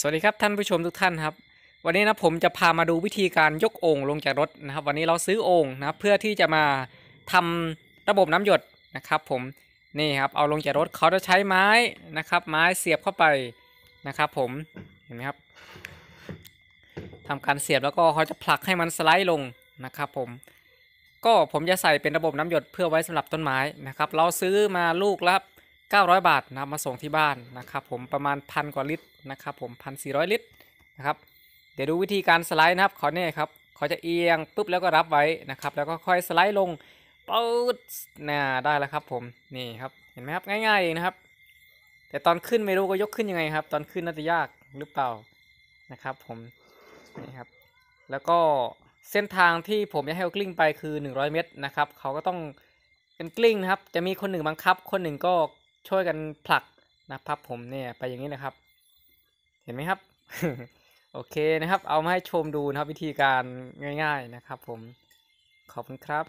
สวัสดีครับท่านผู้ชมทุกท่านครับวันนี้นะผมจะพามาดูวิธีการยกโอ่งลงจากรถนะครับ วันนี้เราซื้อโอ่งนะเพื่อที่จะมาทำระบบน้ำหยดนะครับ ผมนี่ครับเอาลงจากรถเขาจะใช้ไม้นะครับ ไม้เสียบเข้าไปนะครับ ผมเห็นไหมครับทำการเสียบแล้วก็เขาจะผลักให้มันสไลด์ลงนะครับผมก็ผมจะใส่เป็นระบบน้ำหยดเพื่อไว้สำหรับต้นไม้นะครับเราซื้อมาลูกละ900 บาทนะมาส่งที่บ้านนะครับ ผมประมาณพันกว่าลิตรนะครับ ผมพันสี่ลิตรนะครับ เดี๋ยวดูวิธีการสไลด์นะครับเขาเนี่ยครับเขาจะเอียงปุ๊บแล้วก็รับไว้นะครับแล้วก็ค่อยสไลด์ลงปุ๊บน่าได้แล้วครับ ผมนี่ครับ เห็นไหมครับ ง่ายๆเองนะครับแต่ตอนขึ้นไม่รู้ก็ยกขึ้นยังไงครับ ตอนขึ้นน่าจะยากหรือเปล่านะครับ ผมนี่ครับแล้วก็เส้นทางที่ผมจะให้เขากลิ้งไปคือ 100 เมตรนะครับเขาก็ต้องเป็นกลิ้งนะครับ จะมีคนหนึ่งบังคับ คนหนึ่งก็ช่วยกันผลักนะพับผมเนี่ยไปอย่างนี้นะครับ เห็นไหมครับ โอเคนะครับเอามาให้ชมดูนะครับวิธีการง่ายๆนะครับผมขอบคุณครับ